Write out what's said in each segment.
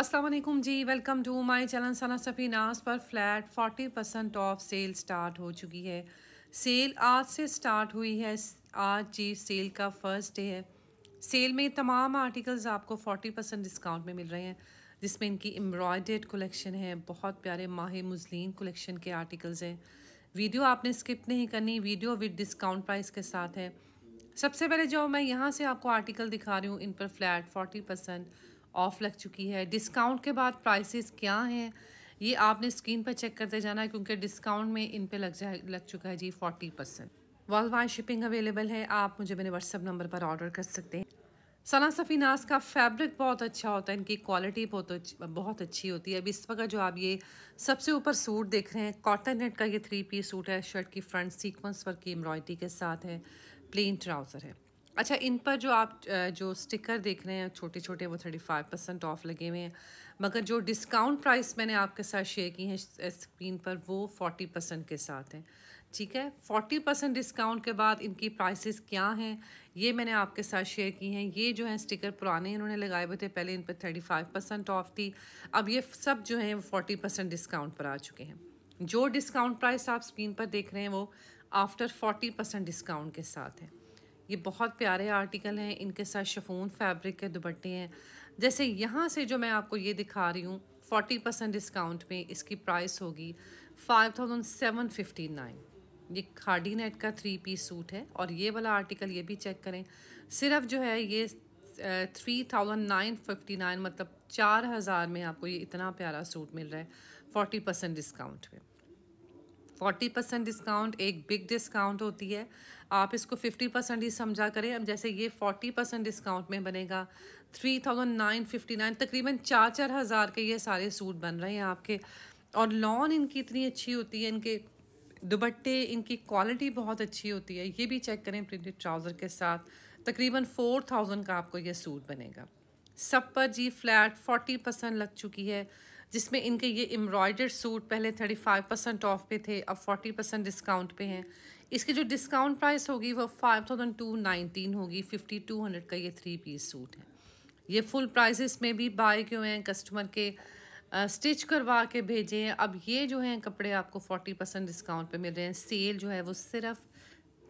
Aslam ji welcome to my channel Sana Safi Naz पर flat 40 percent off sale start हो चुकी है सेल आज से स्टार्ट हुई है आज जी सेल का फर्स्ट डे है सेल में तमाम आर्टिकल्स आपको 40 परसेंट डिस्काउंट में मिल रहे हैं जिसमें इनकी एम्ब्रॉयडेड कलेक्शन है बहुत प्यारे माह मुजलिन कलेक्शन के आर्टिकल्स हैं वीडियो आपने स्किप नहीं करनी वीडियो विद डिस्काउंट प्राइस के साथ है सबसे पहले जो मैं यहाँ से आपको आर्टिकल दिखा रही हूँ इन पर फ्लैट फोर्टी परसेंट ऑफ लग चुकी है डिस्काउंट के बाद प्राइसेस क्या हैं ये आपने स्क्रीन पर चेक करते जाना है क्योंकि डिस्काउंट में इन पे लग जा लग चुका है जी forty percent world wide shipping available है आप मुझे मेरे व्हाट्सअप नंबर पर ऑर्डर कर सकते हैं सना सफ़ीनास का फैब्रिक बहुत अच्छा होता है इनकी क्वालिटी बहुत बहुत अच्छी होती है अब इस वक्त जो आप ये सबसे ऊपर सूट देख रहे हैं कॉटन नेट का ये थ्री पीस सूट है शर्ट की फ्रंट सीक्वेंस वर्क की एम्ब्रॉयडरी के साथ है प्लेन ट्राउज़र है अच्छा इन पर जो आप जो स्टिकर देख रहे हैं छोटे छोटे वो थर्टी फाइव परसेंट ऑफ लगे हुए हैं मगर जो डिस्काउंट प्राइस मैंने आपके साथ शेयर की है स्क्रीन पर वो फोर्टी परसेंट के साथ हैं ठीक है फोर्टी परसेंट डिस्काउंट के बाद इनकी प्राइसेस क्या हैं ये मैंने आपके साथ शेयर की हैं ये जो है स्टिकर पुराने इन्होंने लगाए हुए थे पहले इन पर थर्टी फाइव परसेंट ऑफ थी अब ये सब जो है फोर्टी परसेंट डिस्काउंट पर आ चुके हैं जो डिस्काउंट प्राइस आप स्क्रीन पर देख रहे हैं वो आफ्टर फोर्टी परसेंट डिस्काउंट के साथ है ये बहुत प्यारे आर्टिकल हैं इनके साथ शफून फैब्रिक के दुपट्टे हैं जैसे यहाँ से जो मैं आपको ये दिखा रही हूँ फोर्टी परसेंट डिस्काउंट में इसकी प्राइस होगी five thousand seven fifty nine ये खाडी नेट का थ्री पीस सूट है और ये वाला आर्टिकल ये भी चेक करें सिर्फ जो है ये three thousand nine fifty nine मतलब चार हज़ार में आपको ये इतना प्यारा सूट मिल रहा है फोर्टी परसेंट डिस्काउंट में फोर्टी परसेंट डिस्काउंट एक बिग डिस्काउंट होती है आप इसको 50 परसेंट ही समझा करें अब जैसे ये 40 परसेंट डिस्काउंट में बनेगा 3959 तकरीबन चार चार हज़ार के ये सारे सूट बन रहे हैं आपके और लॉन इनकी इतनी अच्छी होती है इनके दुबट्टे इनकी क्वालिटी बहुत अच्छी होती है ये भी चेक करें प्रिंटेड ट्राउज़र के साथ तकरीबन फोर थाउजेंड का आपको यह सूट बनेगा सब पर जी फ्लैट फोर्टी परसेंट लग चुकी है जिसमें इनके ये एम्ब्रॉयडर्ड सूट पहले थर्टी फाइव परसेंट ऑफ पे थे अब फोर्टी परसेंट डिस्काउंट पे हैं इसकी जो डिस्काउंट प्राइस होगी वो फाइव थाउजेंड टू नाइनटीन होगी फिफ्टी टू हंड्रेड का ये थ्री पीस सूट है ये फुल प्राइज में भी बाय क्यों हैं कस्टमर के स्टिच करवा के भेजे हैं अब ये जो हैं कपड़े आपको फोर्टी परसेंट डिस्काउंट पे मिल रहे हैं सेल जो है वो सिर्फ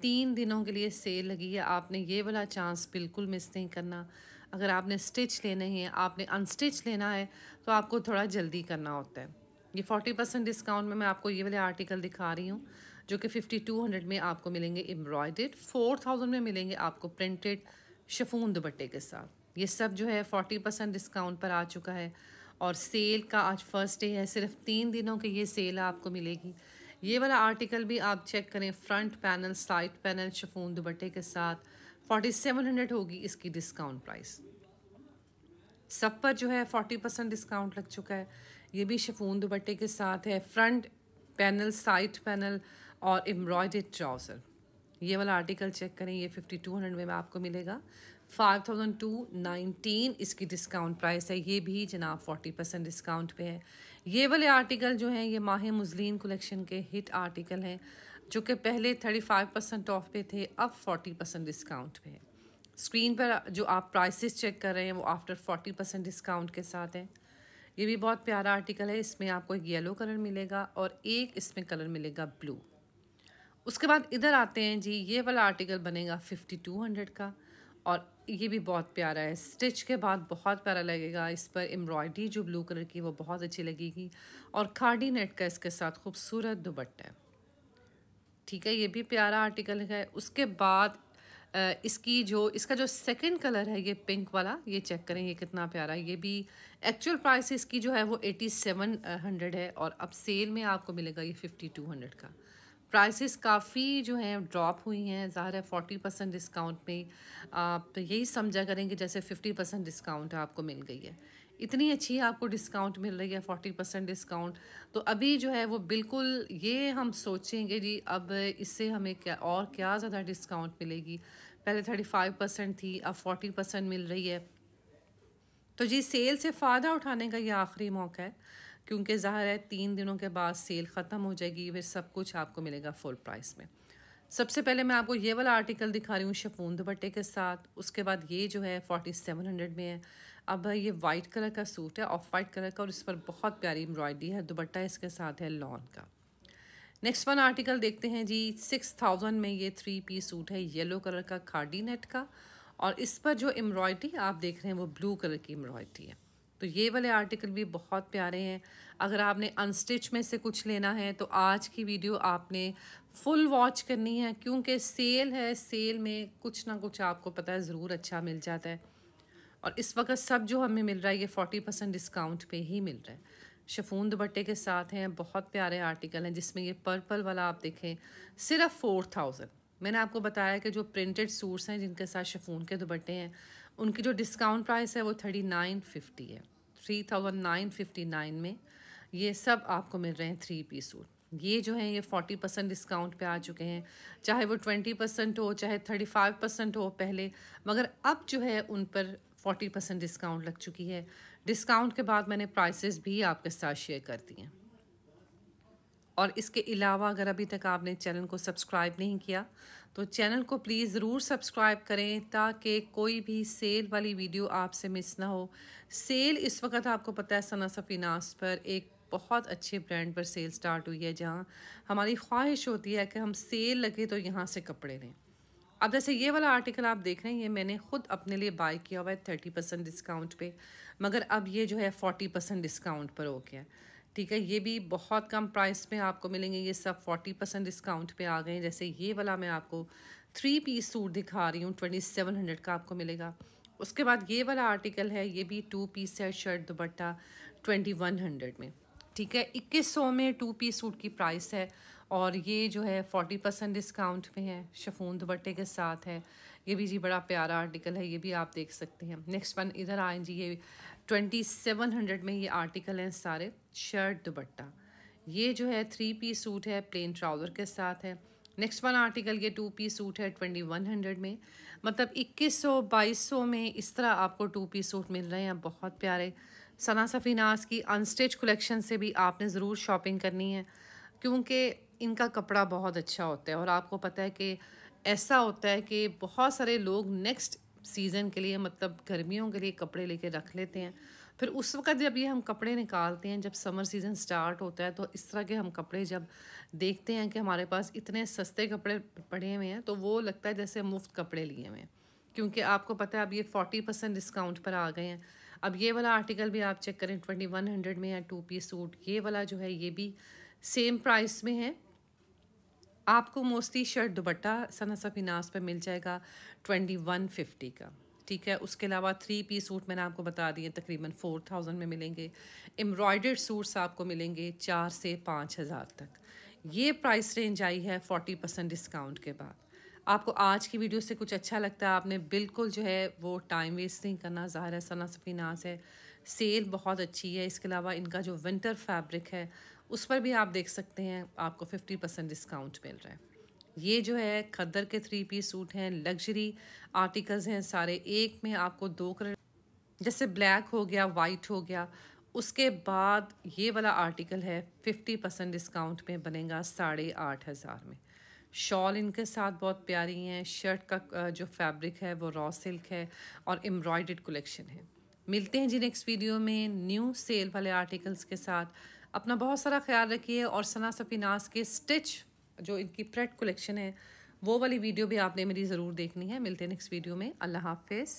तीन दिनों के लिए सेल लगी है आपने ये वाला चांस बिल्कुल मिस नहीं करना अगर आपने स्टिच लेने हैं आपने अनस्टिच लेना है तो आपको थोड़ा जल्दी करना होता है ये फोर्टी परसेंट डिस्काउंट में मैं आपको ये वाले आर्टिकल दिखा रही हूँ जो कि फिफ्टी टू हंड्रेड में आपको मिलेंगे एम्ब्रॉयडेड फोर थाउजेंड में मिलेंगे आपको प्रिंटेड शफून दुपट्टे के साथ ये सब जो है फोर्टी परसेंट डिस्काउंट पर आ चुका है और सेल का आज फर्स्ट डे है सिर्फ तीन दिनों की ये सेल आपको मिलेगी ये वाला आर्टिकल भी आप चेक करें front panel side panel chiffon दुपट्टे के साथ फोर्टी सेवन हंड्रेड होगी इसकी डिस्काउंट प्राइस सब पर जो है फोर्टी परसेंट डिस्काउंट लग चुका है ये भी शफून दुपट्टे के साथ है फ्रंट पैनल साइड पैनल और एम्ब्रॉयडेड ट्राउज़र ये वाला आर्टिकल चेक करें ये फिफ्टी टू हंड्रेड में आपको मिलेगा फाइव थाउजेंड टू नाइनटीन इसकी डिस्काउंट प्राइस है ये भी जनाब फोर्टी परसेंट डिस्काउंट पे है ये वाले आर्टिकल जो हैं ये माह मुजलिन कलेक्शन के हिट आर्टिकल हैं जो कि पहले थर्टी फाइव परसेंट ऑफ पे थे अब फोर्टी परसेंट डिस्काउंट पे है स्क्रीन पर जो आप प्राइसेस चेक कर रहे हैं वो आफ्टर फोर्टी परसेंट डिस्काउंट के साथ हैं ये भी बहुत प्यारा आर्टिकल है इसमें आपको एक येलो कलर मिलेगा और एक इसमें कलर मिलेगा ब्लू उसके बाद इधर आते हैं जी ये वाला आर्टिकल बनेगा फिफ्टी टू हंड्रेड का और ये भी बहुत प्यारा है स्टिच के बाद बहुत प्यारा लगेगा इस पर एम्ब्रॉयडरी जो ब्लू कलर की वो बहुत अच्छी लगेगी और खाडी नेट का इसके साथ खूबसूरत दुपट्टा है ठीक है ये भी प्यारा आर्टिकल है उसके बाद इसकी जो इसका जो सेकंड कलर है ये पिंक वाला ये चेक करें ये कितना प्यारा है ये भी एक्चुअल प्राइस इसकी जो है वो एटी सेवन हंड्रेड है और अब सेल में आपको मिलेगा ये फिफ्टी टू हंड्रेड का प्राइसेस काफ़ी जो हैं ड्रॉप हुई हैं ज़ाहिर है फोर्टी परसेंट डिस्काउंट में आप तो यही समझा करेंगे जैसे फिफ्टी परसेंट डिस्काउंट आपको मिल गई है इतनी अच्छी आपको डिस्काउंट मिल रही है फोर्टी परसेंट डिस्काउंट तो अभी जो है वो बिल्कुल ये हम सोचेंगे जी अब इससे हमें क्या और क्या ज़्यादा डिस्काउंट मिलेगी पहले थर्टी फाइव परसेंट थी अब फोर्टी परसेंट मिल रही है तो जी सेल से फ़ायदा उठाने का ये आखिरी मौका है क्योंकि ज़ाहिर है तीन दिनों के बाद सेल ख़त्म हो जाएगी फिर सब कुछ आपको मिलेगा फुल प्राइस में सबसे पहले मैं आपको ये वाला आर्टिकल दिखा रही हूँ शफून दुपट्टे के साथ उसके बाद ये जो है फोर्टी सेवन हंड्रेड में है अब ये वाइट कलर का सूट है ऑफ वाइट कलर का और इस पर बहुत प्यारी एम्ब्रॉयडरी है दुपट्टा इसके साथ है लॉन का नेक्स्ट वन आर्टिकल देखते हैं जी सिक्स थाउजेंड में ये थ्री पीस सूट है येलो कलर का खाडी नेट का और इस पर जो एम्ब्रॉयड्री आप देख रहे हैं वो ब्लू कलर की एम्ब्रॉयड्री है तो ये वाले आर्टिकल भी बहुत प्यारे हैं अगर आपने अनस्टिच में से कुछ लेना है तो आज की वीडियो आपने फुल वॉच करनी है क्योंकि सेल है सेल में कुछ ना कुछ आपको पता है ज़रूर अच्छा मिल जाता है और इस वक्त सब जो हमें मिल रहा है ये फोर्टी परसेंट डिस्काउंट पे ही मिल रहा है शफून दुपट्टे के साथ हैं बहुत प्यारे आर्टिकल हैं जिसमें ये पर्पल वाला आप देखें सिर्फ फोर थाउजेंड मैंने आपको बताया कि जो प्रिंटेड सूट्स हैं जिनके साथ शफून के दुपट्टे हैं उनकी जो डिस्काउंट प्राइस है वो थर्टी नाइन फिफ्टी है three thousand nine fifty nine में ये सब आपको मिल रहे हैं थ्री पी सूट ये जो है ये फोर्टी परसेंट डिस्काउंट पे आ चुके हैं चाहे वो ट्वेंटी परसेंट हो चाहे थर्टी फाइव परसेंट हो पहले मगर अब जो है उन पर फोर्टी परसेंट डिस्काउंट लग चुकी है डिस्काउंट के बाद मैंने प्राइसेस भी आपके साथ शेयर कर दी हैं और इसके अलावा अगर अभी तक आपने चैनल को सब्सक्राइब नहीं किया तो चैनल को प्लीज़ ज़रूर सब्सक्राइब करें ताकि कोई भी सेल वाली वीडियो आपसे मिस ना हो सेल इस वक्त आपको पता है सना सफ़ीनास पर एक बहुत अच्छे ब्रांड पर सेल स्टार्ट हुई है जहाँ हमारी ख्वाहिश होती है कि हम सेल लगे तो यहाँ से कपड़े लें अब जैसे ये वाला आर्टिकल आप देख रहे हैं ये मैंने ख़ुद अपने लिए बाय किया हुआ है थर्टी परसेंट डिस्काउंट पे मगर अब ये जो है फोर्टी परसेंट डिस्काउंट पर हो गया है ठीक है ये भी बहुत कम प्राइस में आपको मिलेंगे ये सब फोर्टी परसेंट डिस्काउंट पे आ गए जैसे ये वाला मैं आपको थ्री पीस सूट दिखा रही हूँ ट्वेंटी सेवन हंड्रेड का आपको मिलेगा उसके बाद ये वाला आर्टिकल है ये भी टू पीस है शर्ट दुपट्टा ट्वेंटी वन हंड्रेड में ठीक है इक्कीस सौ में टू पीस सूट की प्राइस है और ये जो है फोर्टी परसेंट डिस्काउंट में है शफून दुपट्टे के साथ है ये भी जी बड़ा प्यारा आर्टिकल है ये भी आप देख सकते हैं नेक्स्ट वन इधर आए जी ये ट्वेंटी सेवन हंड्रेड में ये आर्टिकल हैं सारे शर्ट दुपट्टा ये जो है थ्री पीस सूट है प्लेन ट्राउज़र के साथ है नेक्स्ट वन आर्टिकल ये टू पीस सूट है ट्वेंटी वन हंड्रेड में मतलब इक्कीस सौ बाईस सौ में इस तरह आपको टू पीस सूट मिल रहे हैं बहुत प्यारे सना सफीनास की अनस्टिच कलेक्शन से भी आपने ज़रूर शॉपिंग करनी है क्योंकि इनका कपड़ा बहुत अच्छा होता है और आपको पता है कि ऐसा होता है कि बहुत सारे लोग नेक्स्ट सीज़न के लिए मतलब गर्मियों के लिए कपड़े लेके रख लेते हैं फिर उस वक्त जब ये हम कपड़े निकालते हैं जब समर सीज़न स्टार्ट होता है तो इस तरह के हम कपड़े जब देखते हैं कि हमारे पास इतने सस्ते कपड़े पड़े हुए हैं तो वो लगता है जैसे मुफ्त कपड़े लिए हुए हैं क्योंकि आपको पता है अब ये फोर्टी परसेंट डिस्काउंट पर आ गए हैं अब ये वाला आर्टिकल भी आप चेक करें ट्वेंटी वन हंड्रेड में है टू पीस सूट ये वाला जो है ये भी सेम प्राइस में है आपको मोस्टली शर्ट दुपट्टा सना सा पर मिल जाएगा ट्वेंटी वन फिफ्टी का ठीक है उसके अलावा थ्री पी सूट मैंने आपको बता दिए तकरीबन फोर थाउजेंड में मिलेंगे एम्ब्रॉयडर्ड सूट्स आपको मिलेंगे चार से पाँच हज़ार तक ये प्राइस रेंज आई है फोर्टी परसेंट डिस्काउंट के बाद आपको आज की वीडियो से कुछ अच्छा लगता है आपने बिल्कुल जो है वो टाइम वेस्ट नहीं करना ज़ाहिर है सना नाज है सेल बहुत अच्छी है इसके अलावा इनका जो विंटर फैब्रिक है उस पर भी आप देख सकते हैं आपको फिफ्टी परसेंट डिस्काउंट मिल रहा है ये जो है खद्दर के थ्री पीस सूट हैं लग्जरी आर्टिकल्स हैं सारे एक में आपको दो कलर जैसे ब्लैक हो गया वाइट हो गया उसके बाद ये वाला आर्टिकल है फिफ्टी परसेंट डिस्काउंट में बनेगा साढ़े आठ हज़ार में शॉल इनके साथ बहुत प्यारी हैं शर्ट का जो फैब्रिक है वो रॉ सिल्क है और एम्ब्रॉयड कलेक्शन है मिलते हैं जी नेक्स्ट वीडियो में न्यू सेल वाले आर्टिकल्स के साथ अपना बहुत सारा ख्याल रखिए और सना सफीनास के स्टिच जो इनकी प्रेट कलेक्शन है वो वाली वीडियो भी आपने मेरी ज़रूर देखनी है मिलते हैं नेक्स्ट वीडियो में अल्लाह हाफिज़